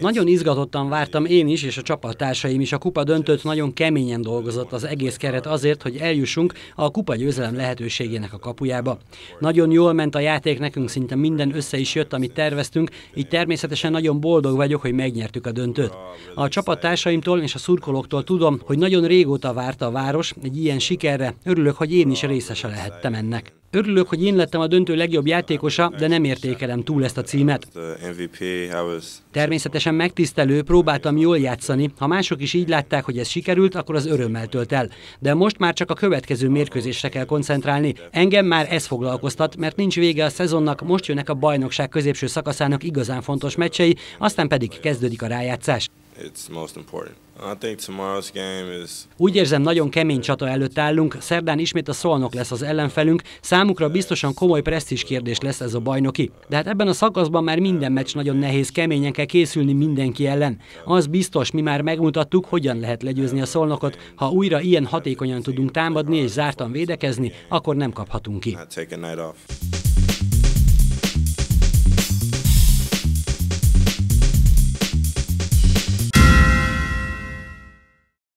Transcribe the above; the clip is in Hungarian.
Nagyon izgatottan vártam én is, és a csapattársaim is. A kupa döntött nagyon keményen dolgozott az egész keret azért, hogy eljussunk a kupa győzelem lehetőségének a kapujába. Nagyon jól ment a játék nekünk, szinte minden össze is jött, amit terveztünk, így természetesen nagyon boldog vagyok, hogy megnyertük a döntőt. A csapattársaimtól és a szurkolóktól tudom, hogy nagyon régóta várta a város egy ilyen sikerre, örülök, hogy én is részese lehettem ennek. Örülök, hogy én lettem a döntő legjobb játékosa, de nem értékelem túl ezt a címet. Természetesen megtisztelő, próbáltam jól játszani. Ha mások is így látták, hogy ez sikerült, akkor az örömmel tölt el. De most már csak a következő mérkőzésre kell koncentrálni. Engem már ez foglalkoztat, mert nincs vége a szezonnak, most jönnek a bajnokság középső szakaszának igazán fontos meccsei, aztán pedig kezdődik a rájátszás. Úgy érzem, nagyon kemény csata előtt állunk, szerdán ismét a szolnok lesz az ellenfelünk, számukra biztosan komoly presztis kérdés lesz ez a bajnoki. De hát ebben a szakaszban már minden meccs nagyon nehéz, keményen kell készülni mindenki ellen. Az biztos, mi már megmutattuk, hogyan lehet legyőzni a szolnokot, ha újra ilyen hatékonyan tudunk támadni és zártan védekezni, akkor nem kaphatunk ki.